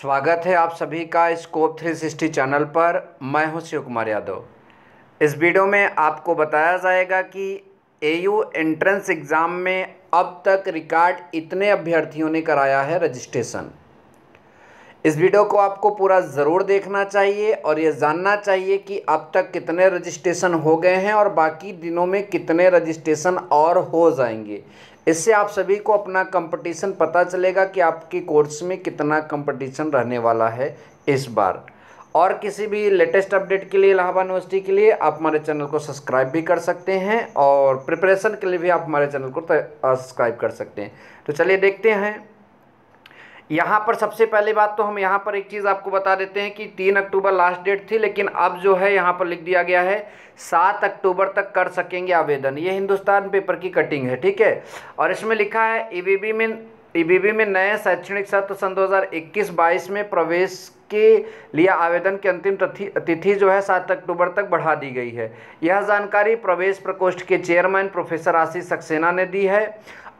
स्वागत है आप सभी का स्कोप 360 चैनल पर मैं हूं शिव कुमार यादव इस वीडियो में आपको बताया जाएगा कि एयू एंट्रेंस एग्ज़ाम में अब तक रिकॉर्ड इतने अभ्यर्थियों ने कराया है रजिस्ट्रेशन इस वीडियो को आपको पूरा ज़रूर देखना चाहिए और ये जानना चाहिए कि अब तक कितने रजिस्ट्रेशन हो गए हैं और बाकी दिनों में कितने रजिस्ट्रेशन और हो जाएंगे इससे आप सभी को अपना कंपटीशन पता चलेगा कि आपके कोर्स में कितना कंपटीशन रहने वाला है इस बार और किसी भी लेटेस्ट अपडेट के लिए इलाहाबाद यूनिवर्सिटी के लिए आप हमारे चैनल को सब्सक्राइब भी कर सकते हैं और प्रिपरेशन के लिए भी आप हमारे चैनल को सब्सक्राइब कर सकते हैं तो चलिए देखते हैं यहाँ पर सबसे पहले बात तो हम यहाँ पर एक चीज़ आपको बता देते हैं कि तीन अक्टूबर लास्ट डेट थी लेकिन अब जो है यहाँ पर लिख दिया गया है सात अक्टूबर तक कर सकेंगे आवेदन ये हिंदुस्तान पेपर की कटिंग है ठीक है और इसमें लिखा है ई e में ई e में नए शैक्षणिक सत्र सन इक्कीस बाईस में प्रवेश के लिए आवेदन की अंतिम तिथि जो है सात अक्टूबर तक बढ़ा दी गई है यह जानकारी प्रवेश प्रकोष्ठ के चेयरमैन प्रोफेसर आशीष सक्सेना ने दी है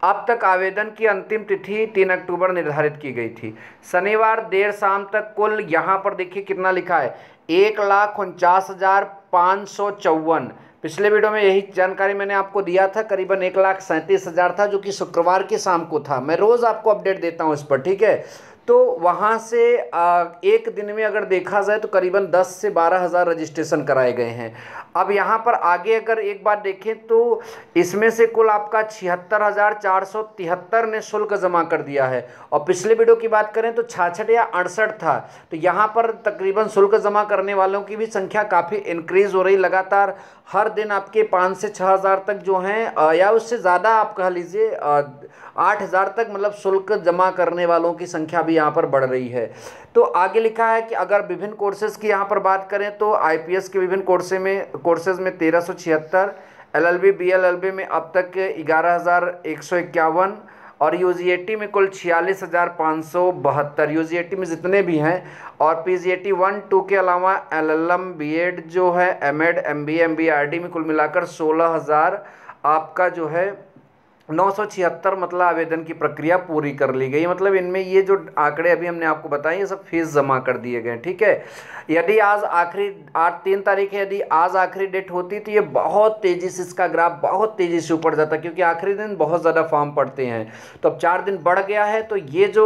अब तक आवेदन की अंतिम तिथि तीन अक्टूबर निर्धारित की गई थी शनिवार देर शाम तक कुल यहाँ पर देखिए कितना लिखा है एक लाख उनचास हज़ार पाँच सौ चौवन पिछले वीडियो में यही जानकारी मैंने आपको दिया था करीबन एक लाख सैंतीस हज़ार था जो कि शुक्रवार की शाम को था मैं रोज़ आपको अपडेट देता हूँ इस पर ठीक है तो वहाँ से एक दिन में अगर देखा जाए तो करीबन 10 से बारह हज़ार रजिस्ट्रेशन कराए गए हैं अब यहाँ पर आगे अगर एक बार देखें तो इसमें से कुल आपका छिहत्तर हज़ार चार सौ तिहत्तर ने शुल्क जमा कर दिया है और पिछले वीडियो की बात करें तो छाछठ या अड़सठ था तो यहाँ पर तकरीबन शुल्क जमा करने वालों की भी संख्या काफ़ी इंक्रीज़ हो रही लगातार हर दिन आपके पाँच से छः हज़ार तक जो हैं या उससे ज़्यादा आप कह लीजिए आठ हज़ार तक मतलब शुल्क जमा करने वालों की संख्या भी यहाँ पर बढ़ रही है तो आगे लिखा है कि अगर विभिन्न कोर्सेज़ की यहाँ पर बात करें तो आई के विभिन्न कोर्से में कोर्सेज़ में तेरह सौ छिहत्तर एल एल बी में अब तक ग्यारह और यू में कुल छियालीस हज़ार पाँच सौ बहत्तर यू में जितने भी हैं और P G A T one two के अलावा L L M B Ed जो है M Ed M B M B R D में कुल मिलाकर सोलह हज़ार आपका जो है नौ सौ छिहत्तर मतलब आवेदन की प्रक्रिया पूरी कर ली गई मतलब इनमें ये जो आंकड़े अभी हमने आपको बताए ये सब फीस जमा कर दिए गए ठीक है यदि आज आखिरी आठ तीन तारीख है यदि आज आखिरी डेट होती तो ये बहुत तेज़ी से इसका ग्राफ बहुत तेज़ी से ऊपर जाता क्योंकि आखिरी दिन बहुत ज़्यादा फॉर्म पड़ते हैं तो अब चार दिन बढ़ गया है तो ये जो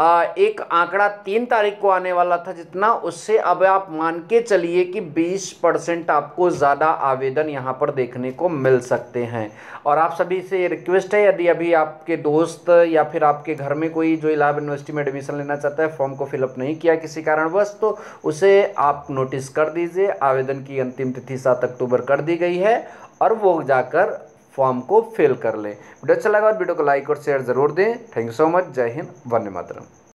एक आंकड़ा तीन तारीख को आने वाला था जितना उससे अब आप मान के चलिए कि 20 परसेंट आपको ज़्यादा आवेदन यहाँ पर देखने को मिल सकते हैं और आप सभी से ये रिक्वेस्ट है यदि अभी आपके दोस्त या फिर आपके घर में कोई जो इलाहाबाद यूनिवर्सिटी में एडमिशन लेना चाहता है फॉर्म को फिलअप नहीं किया किसी कारणवश तो उसे आप नोटिस कर दीजिए आवेदन की अंतिम तिथि सात अक्टूबर कर दी गई है और वो जाकर फॉर्म को फिल कर लें वीडियो अच्छा लगा और तो वीडियो को लाइक और शेयर ज़रूर दें थैंक यू सो मच जय हिंद वन्य मातरम